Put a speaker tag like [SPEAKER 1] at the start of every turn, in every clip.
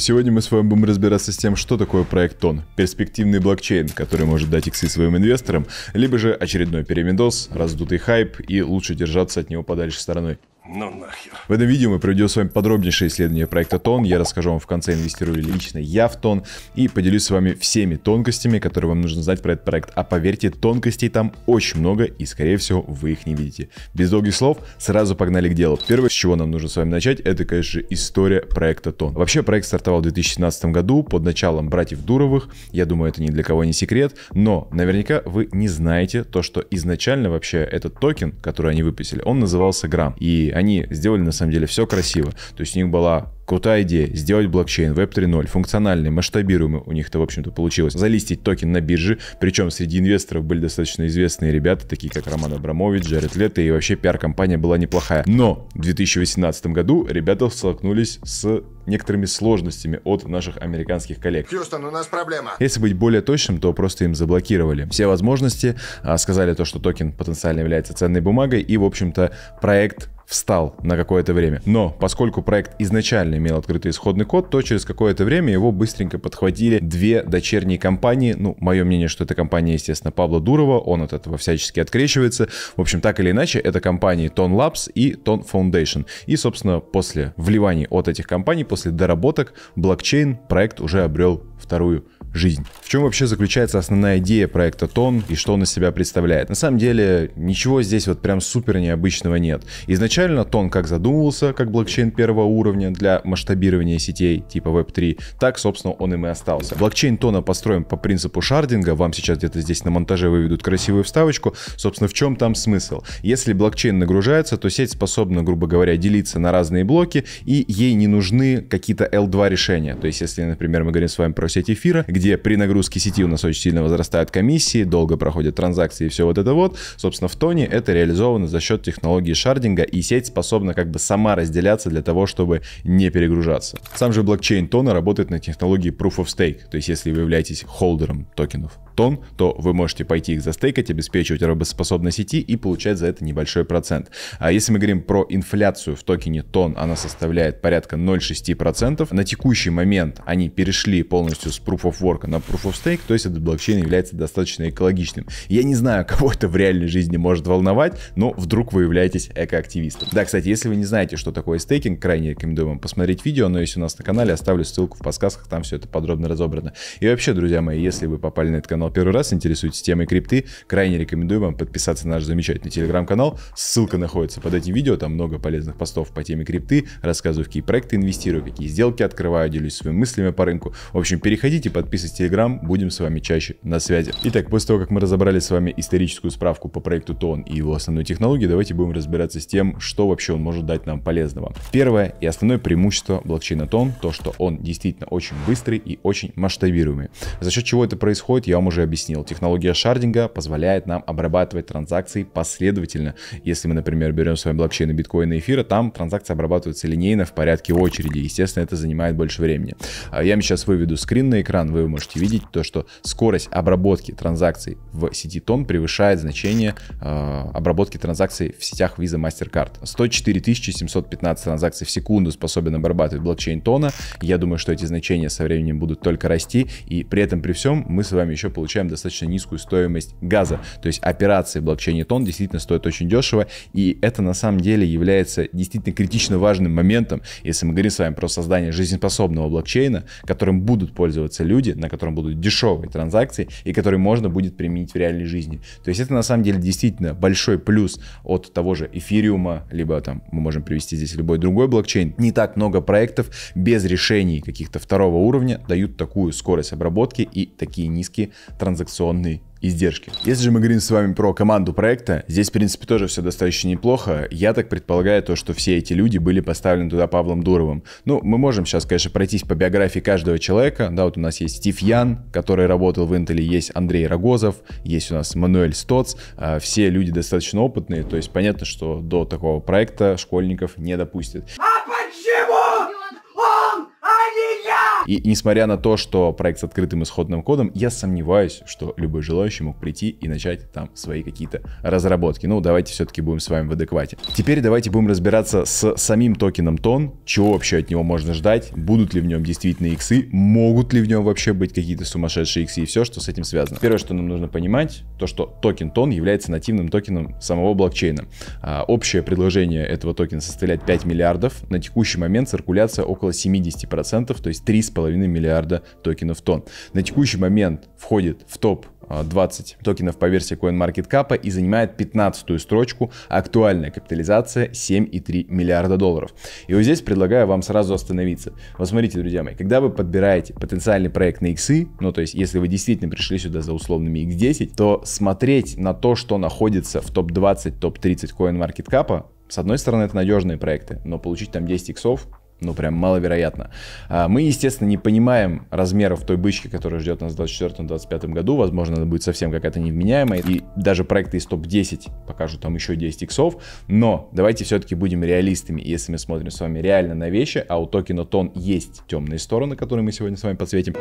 [SPEAKER 1] Сегодня мы с вами будем разбираться с тем, что такое проект ТОН, перспективный блокчейн, который может дать иксы своим инвесторам, либо же очередной перемедос, раздутый хайп и лучше держаться от него подальше стороной. Ну нахер. В этом видео мы проведем с вами подробнейшее исследование проекта Тон. Я расскажу вам в конце, инвестирую ли лично я в Тон. И поделюсь с вами всеми тонкостями, которые вам нужно знать про этот проект. А поверьте, тонкостей там очень много и, скорее всего, вы их не видите. Без долгих слов, сразу погнали к делу. Первое, с чего нам нужно с вами начать, это, конечно же, история проекта Тон. Вообще, проект стартовал в 2017 году под началом братьев Дуровых. Я думаю, это ни для кого не секрет. Но наверняка вы не знаете то, что изначально вообще этот токен, который они выпустили, он назывался Грамм. И они сделали на самом деле все красиво. То есть у них была крутая идея сделать блокчейн Web 3.0 функциональный, масштабируемый. У них это, в общем-то, получилось. Залистить токен на бирже. Причем среди инвесторов были достаточно известные ребята, такие как Роман Абрамович, Джаред Лето, и вообще пиар-компания была неплохая. Но в 2018 году ребята столкнулись с некоторыми сложностями от наших американских коллег. Хьюстон, у нас проблема. Если быть более точным, то просто им заблокировали все возможности, а, сказали то, что токен потенциально является ценной бумагой, и, в общем-то, проект встал на какое-то время. Но поскольку проект изначально имел открытый исходный код, то через какое-то время его быстренько подхватили две дочерние компании. Ну, мое мнение, что это компания, естественно, Павла Дурова, он от этого всячески открещивается. В общем, так или иначе, это компании Tone Labs и Tone Foundation. И, собственно, после вливаний от этих компаний, после доработок, блокчейн проект уже обрел вторую жизнь. В чем вообще заключается основная идея проекта Тон и что он из себя представляет? На самом деле ничего здесь вот прям супер необычного нет. Изначально Тон как задумывался как блокчейн первого уровня для масштабирования сетей типа Web3, так собственно он им и остался. Блокчейн Тона построен по принципу шардинга, вам сейчас где-то здесь на монтаже выведут красивую вставочку. Собственно в чем там смысл? Если блокчейн нагружается, то сеть способна, грубо говоря, делиться на разные блоки и ей не нужны какие-то L2 решения. То есть если, например, мы говорим с вами про сеть эфира, где при нагрузке сети у нас очень сильно возрастают комиссии, долго проходят транзакции и все вот это вот. Собственно, в Тоне это реализовано за счет технологии шардинга, и сеть способна как бы сама разделяться для того, чтобы не перегружаться. Сам же блокчейн Тона работает на технологии Proof of Stake, то есть если вы являетесь холдером токенов тонн, то вы можете пойти их застейкать, обеспечивать работоспособность сети и получать за это небольшой процент. А если мы говорим про инфляцию в токене тон, она составляет порядка 0,6%. На текущий момент они перешли полностью с Proof of Work на Proof of Stake, то есть этот блокчейн является достаточно экологичным. Я не знаю, кого это в реальной жизни может волновать, но вдруг вы являетесь экоактивистом. Да, кстати, если вы не знаете, что такое стейкинг, крайне рекомендую вам посмотреть видео, но есть у нас на канале, оставлю ссылку в подсказках, там все это подробно разобрано. И вообще, друзья мои, если вы попали на этот канал, канал первый раз, интересуетесь темой крипты, крайне рекомендую вам подписаться на наш замечательный телеграм-канал. Ссылка находится под этим видео, там много полезных постов по теме крипты, рассказываю, какие проекты инвестирую, какие сделки открываю, делюсь своими мыслями по рынку. В общем, переходите, подписывайтесь в телеграм, будем с вами чаще на связи. Итак, после того, как мы разобрали с вами историческую справку по проекту ТОН и его основной технологии, давайте будем разбираться с тем, что вообще он может дать нам полезного. Первое и основное преимущество блокчейна ТОН, то, что он действительно очень быстрый и очень масштабируемый. За счет чего это происходит, я вам уже уже объяснил, технология шардинга позволяет нам обрабатывать транзакции последовательно. Если мы, например, берем с вами блокчейны биткоина и эфира, там транзакции обрабатываются линейно в порядке очереди. Естественно, это занимает больше времени. А я вам сейчас выведу скрин на экран, вы можете видеть то, что скорость обработки транзакций в сети Тон превышает значение э, обработки транзакций в сетях Visa MasterCard. 104 715 транзакций в секунду способен обрабатывать блокчейн Тона. Я думаю, что эти значения со временем будут только расти, и при этом при всем мы с вами еще получаем получаем достаточно низкую стоимость газа. То есть операции в блокчейне Тон действительно стоят очень дешево, и это на самом деле является действительно критично важным моментом, если мы говорим с вами про создание жизнеспособного блокчейна, которым будут пользоваться люди, на котором будут дешевые транзакции и которые можно будет применить в реальной жизни. То есть это на самом деле действительно большой плюс от того же эфириума, либо там мы можем привести здесь любой другой блокчейн. Не так много проектов без решений каких-то второго уровня дают такую скорость обработки и такие низкие транзакционной издержки. Если же мы говорим с вами про команду проекта, здесь, в принципе, тоже все достаточно неплохо. Я так предполагаю то, что все эти люди были поставлены туда Павлом Дуровым. Ну, мы можем сейчас, конечно, пройтись по биографии каждого человека. Да, вот у нас есть Стив Ян, который работал в Intel, есть Андрей Рогозов, есть у нас Мануэль Стоц. А, все люди достаточно опытные, то есть понятно, что до такого проекта школьников не допустят. А почему? И несмотря на то, что проект с открытым исходным кодом, я сомневаюсь, что любой желающий мог прийти и начать там свои какие-то разработки. Ну, давайте все-таки будем с вами в адеквате. Теперь давайте будем разбираться с самим токеном ТОН, чего вообще от него можно ждать, будут ли в нем действительно иксы, могут ли в нем вообще быть какие-то сумасшедшие иксы и все, что с этим связано. Первое, что нам нужно понимать, то, что токен ТОН является нативным токеном самого блокчейна. А, общее предложение этого токена составляет 5 миллиардов. На текущий момент циркуляция около 70%, то есть 3,5 3,5 миллиарда токенов тон. На текущий момент входит в топ 20 а, токенов по версии CoinMarketCap и занимает 15 строчку актуальная капитализация 7,3 миллиарда долларов. И вот здесь предлагаю вам сразу остановиться. Вот смотрите, друзья мои, когда вы подбираете потенциальный проект на иксы, ну то есть если вы действительно пришли сюда за условными x10, то смотреть на то, что находится в топ-20, топ-30 CoinMarketCap, с одной стороны это надежные проекты, но получить там 10 иксов ну прям маловероятно. А, мы, естественно, не понимаем размеров той бычки, которая ждет нас в 2024-2025 году. Возможно, она будет совсем какая-то невменяемая. И даже проекты из топ-10 покажут там еще 10 иксов. Но давайте все-таки будем реалистами, если мы смотрим с вами реально на вещи. А у токена тон есть темные стороны, которые мы сегодня с вами подсветим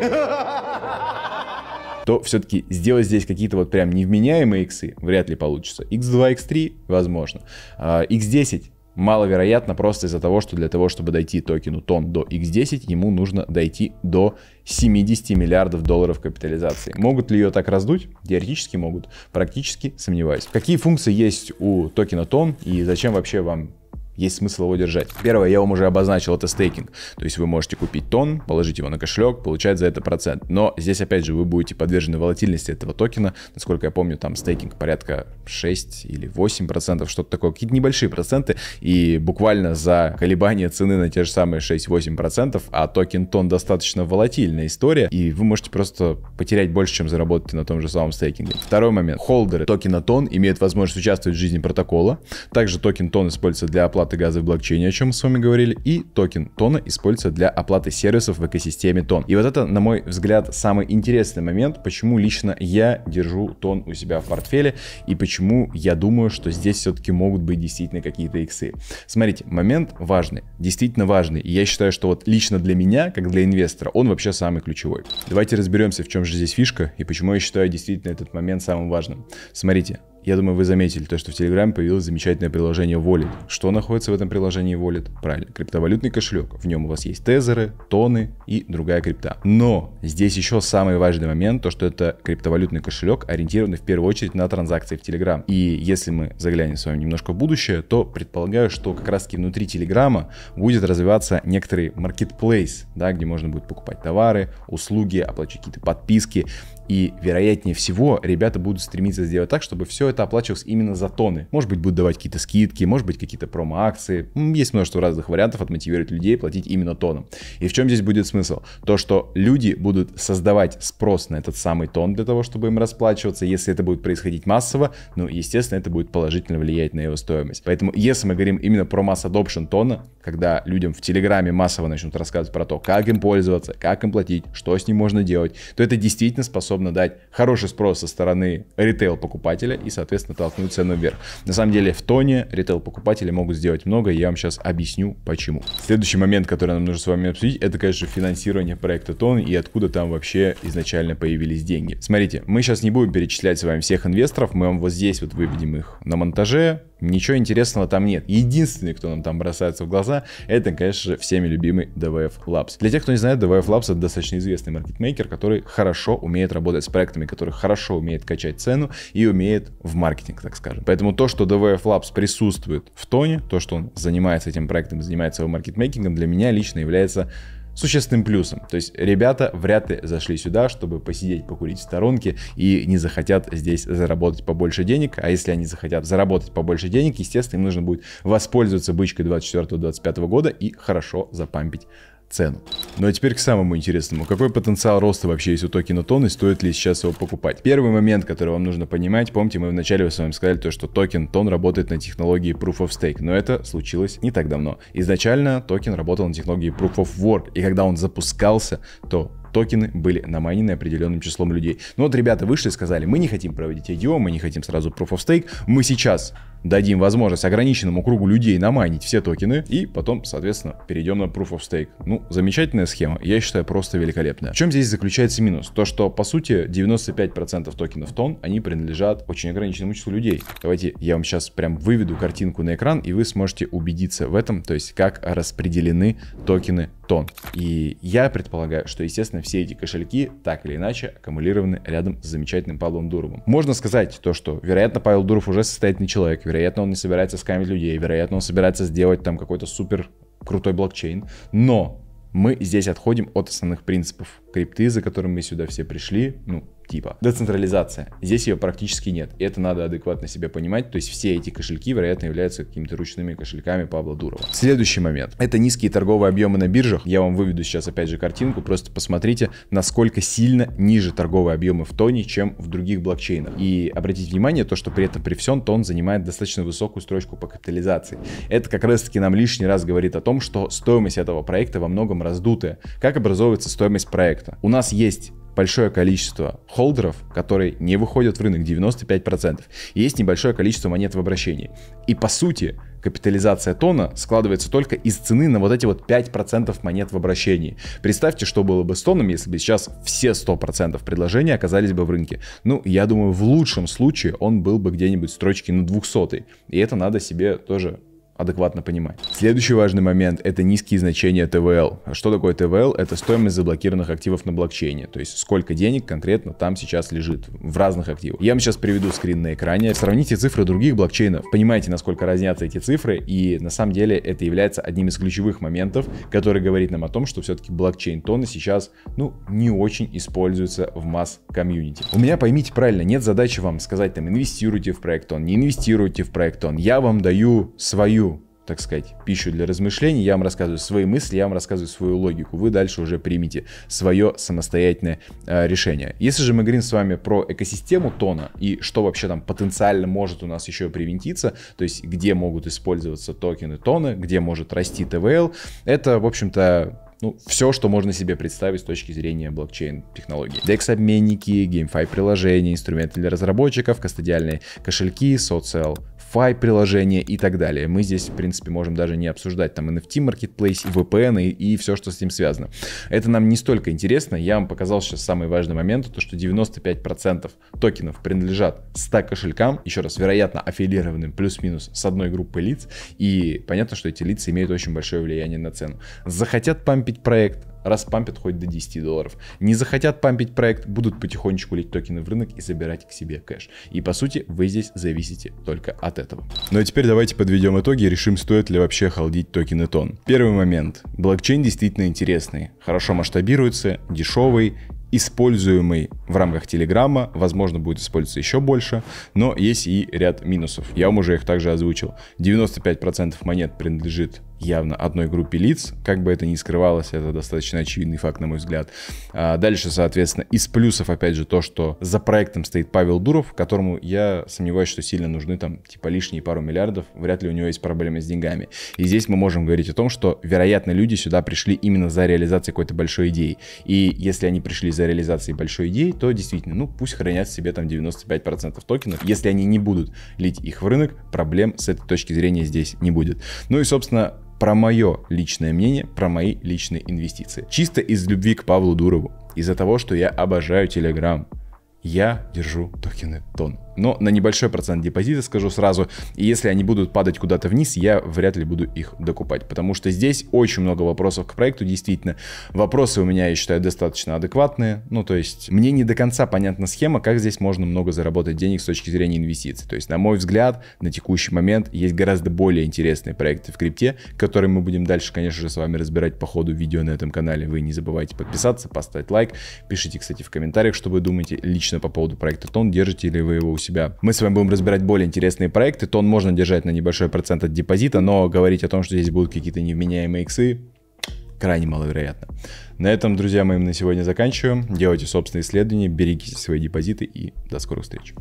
[SPEAKER 1] то все-таки сделать здесь какие-то вот прям невменяемые иксы вряд ли получится. X2, X3, возможно. X10 а, маловероятно просто из-за того, что для того, чтобы дойти токену тон до X10, ему нужно дойти до 70 миллиардов долларов капитализации. Могут ли ее так раздуть? Теоретически могут, практически сомневаюсь. Какие функции есть у токена тон и зачем вообще вам есть смысл его держать. Первое, я вам уже обозначил, это стейкинг. То есть вы можете купить тон, положить его на кошелек, получать за это процент. Но здесь, опять же, вы будете подвержены волатильности этого токена. Насколько я помню, там стейкинг порядка 6 или 8 процентов, что-то такое. Какие-то небольшие проценты. И буквально за колебания цены на те же самые 6-8 процентов, а токен тон достаточно волатильная история. И вы можете просто потерять больше, чем заработать на том же самом стейкинге. Второй момент. Холдеры токена тон имеют возможность участвовать в жизни протокола. Также токен тон используется для оплаты оплаты газа в блокчейне, о чем мы с вами говорили, и токен Тона используется для оплаты сервисов в экосистеме Тон. И вот это, на мой взгляд, самый интересный момент, почему лично я держу Тон у себя в портфеле и почему я думаю, что здесь все-таки могут быть действительно какие-то иксы. Смотрите, момент важный, действительно важный. И я считаю, что вот лично для меня, как для инвестора, он вообще самый ключевой. Давайте разберемся, в чем же здесь фишка и почему я считаю действительно этот момент самым важным. Смотрите, я думаю, вы заметили то, что в Телеграме появилось замечательное приложение Wallet. Что находится в этом приложении Wallet? Правильно, криптовалютный кошелек. В нем у вас есть тезеры, тоны и другая крипта. Но здесь еще самый важный момент, то что это криптовалютный кошелек, ориентированный в первую очередь на транзакции в Telegram. И если мы заглянем с вами немножко в будущее, то предполагаю, что как раз таки внутри Телеграма будет развиваться некоторый marketplace, да, где можно будет покупать товары, услуги, оплачивать какие-то подписки. И, вероятнее всего, ребята будут стремиться сделать так, чтобы все это оплачивалось именно за тоны. Может быть, будут давать какие-то скидки, может быть, какие-то промо-акции. Есть множество разных вариантов отмотивировать людей платить именно тоном. И в чем здесь будет смысл? То, что люди будут создавать спрос на этот самый тон для того, чтобы им расплачиваться. Если это будет происходить массово, ну, естественно, это будет положительно влиять на его стоимость. Поэтому, если мы говорим именно про масс adoption тона, когда людям в Телеграме массово начнут рассказывать про то, как им пользоваться, как им платить, что с ним можно делать, то это действительно способно способно дать хороший спрос со стороны ритейл-покупателя и, соответственно, толкнуть цену вверх. На самом деле в тоне ритейл-покупатели могут сделать много, и я вам сейчас объясню, почему. Следующий момент, который нам нужно с вами обсудить, это, конечно, финансирование проекта Тон и откуда там вообще изначально появились деньги. Смотрите, мы сейчас не будем перечислять с вами всех инвесторов, мы вам вот здесь вот выведем их на монтаже, Ничего интересного там нет. Единственный, кто нам там бросается в глаза, это, конечно же, всеми любимый DVF Labs. Для тех, кто не знает, DVF Labs это достаточно известный маркетмейкер, который хорошо умеет работать работать с проектами, которые хорошо умеет качать цену и умеет в маркетинг, так скажем. Поэтому то, что DVF Labs присутствует в тоне, то, что он занимается этим проектом, занимается его маркетмейкингом, для меня лично является существенным плюсом. То есть ребята вряд ли зашли сюда, чтобы посидеть, покурить в сторонке и не захотят здесь заработать побольше денег. А если они захотят заработать побольше денег, естественно, им нужно будет воспользоваться бычкой 24-25 года и хорошо запампить цену. Ну а теперь к самому интересному. Какой потенциал роста вообще есть у токена Тон и стоит ли сейчас его покупать? Первый момент, который вам нужно понимать, помните, мы вначале с вами сказали то, что токен Тон работает на технологии Proof of Stake, но это случилось не так давно. Изначально токен работал на технологии Proof of Work, и когда он запускался, то токены были намайнены определенным числом людей. Но ну вот ребята вышли и сказали, мы не хотим проводить IDO, мы не хотим сразу Proof of Stake, мы сейчас дадим возможность ограниченному кругу людей намайнить все токены и потом, соответственно, перейдем на Proof of Stake. Ну, замечательная схема, я считаю, просто великолепная. В чем здесь заключается минус? То, что, по сути, 95% токенов тон, они принадлежат очень ограниченному числу людей. Давайте я вам сейчас прям выведу картинку на экран, и вы сможете убедиться в этом, то есть как распределены токены тон. И я предполагаю, что, естественно, все эти кошельки так или иначе аккумулированы рядом с замечательным Павлом Дуровым. Можно сказать то, что, вероятно, Павел Дуров уже состоятельный человек, вероятно, он не собирается скамить людей, вероятно, он собирается сделать там какой-то супер крутой блокчейн, но мы здесь отходим от основных принципов крипты, за которыми мы сюда все пришли, ну, типа. Децентрализация. Здесь ее практически нет. И это надо адекватно себе понимать. То есть все эти кошельки, вероятно, являются какими-то ручными кошельками Павла Дурова. Следующий момент. Это низкие торговые объемы на биржах. Я вам выведу сейчас опять же картинку. Просто посмотрите, насколько сильно ниже торговые объемы в тоне, чем в других блокчейнах. И обратите внимание, то, что при этом при всем тон занимает достаточно высокую строчку по капитализации. Это как раз таки нам лишний раз говорит о том, что стоимость этого проекта во многом раздутая. Как образовывается стоимость проекта? У нас есть большое количество холдеров, которые не выходят в рынок, 95%. И есть небольшое количество монет в обращении. И по сути, капитализация тона складывается только из цены на вот эти вот 5% монет в обращении. Представьте, что было бы с тоном, если бы сейчас все 100% предложения оказались бы в рынке. Ну, я думаю, в лучшем случае он был бы где-нибудь строчки на 200. И это надо себе тоже адекватно понимать. Следующий важный момент – это низкие значения ТВЛ. А что такое ТВЛ? Это стоимость заблокированных активов на блокчейне, то есть сколько денег конкретно там сейчас лежит в разных активах. Я вам сейчас приведу скрин на экране, сравните цифры других блокчейнов, понимаете, насколько разнятся эти цифры, и на самом деле это является одним из ключевых моментов, который говорит нам о том, что все-таки блокчейн тона сейчас, ну, не очень используется в масс-комьюнити. У меня, поймите правильно, нет задачи вам сказать там, инвестируйте в проект он, не инвестируйте в проект он, я вам даю свою так сказать, пищу для размышлений. Я вам рассказываю свои мысли, я вам рассказываю свою логику. Вы дальше уже примите свое самостоятельное э, решение. Если же мы говорим с вами про экосистему тона и что вообще там потенциально может у нас еще привинтиться, то есть где могут использоваться токены тона, где может расти ТВЛ, это, в общем-то, ну, все, что можно себе представить с точки зрения блокчейн-технологий. DEX-обменники, геймфай-приложения, инструменты для разработчиков, кастодиальные кошельки, социал фай приложения и так далее. Мы здесь, в принципе, можем даже не обсуждать там NFT Marketplace, VPN и, и все, что с ним связано. Это нам не столько интересно. Я вам показал сейчас самый важный момент, то что 95% токенов принадлежат 100 кошелькам, еще раз, вероятно, аффилированным плюс-минус с одной группой лиц. И понятно, что эти лица имеют очень большое влияние на цену. Захотят пампить пампить проект, раз пампят хоть до 10 долларов. Не захотят пампить проект, будут потихонечку лить токены в рынок и забирать к себе кэш. И по сути вы здесь зависите только от этого. Ну а теперь давайте подведем итоги и решим, стоит ли вообще холдить токены тон. Первый момент. Блокчейн действительно интересный, хорошо масштабируется, дешевый, используемый в рамках Телеграма, возможно, будет использоваться еще больше, но есть и ряд минусов. Я вам уже их также озвучил. 95% монет принадлежит явно одной группе лиц, как бы это ни скрывалось, это достаточно очевидный факт, на мой взгляд. А дальше, соответственно, из плюсов, опять же, то, что за проектом стоит Павел Дуров, которому я сомневаюсь, что сильно нужны там типа лишние пару миллиардов, вряд ли у него есть проблемы с деньгами. И здесь мы можем говорить о том, что, вероятно, люди сюда пришли именно за реализацией какой-то большой идеи. И если они пришли за реализацией большой идеи, то действительно, ну, пусть хранят себе там 95% токенов. Если они не будут лить их в рынок, проблем с этой точки зрения здесь не будет. Ну и, собственно, про мое личное мнение, про мои личные инвестиции. Чисто из любви к Павлу Дурову, из-за того, что я обожаю Телеграм, я держу токены Тон но на небольшой процент депозита, скажу сразу. И если они будут падать куда-то вниз, я вряд ли буду их докупать, потому что здесь очень много вопросов к проекту, действительно. Вопросы у меня, я считаю, достаточно адекватные. Ну, то есть, мне не до конца понятна схема, как здесь можно много заработать денег с точки зрения инвестиций. То есть, на мой взгляд, на текущий момент есть гораздо более интересные проекты в крипте, которые мы будем дальше, конечно же, с вами разбирать по ходу видео на этом канале. Вы не забывайте подписаться, поставить лайк. Пишите, кстати, в комментариях, что вы думаете лично по поводу проекта Тон, держите ли вы его у себя. Мы с вами будем разбирать более интересные проекты. Тон можно держать на небольшой процент от депозита, но говорить о том, что здесь будут какие-то невменяемые иксы, крайне маловероятно. На этом, друзья мои, на сегодня заканчиваем. Делайте собственные исследования, берегите свои депозиты и до скорых встреч.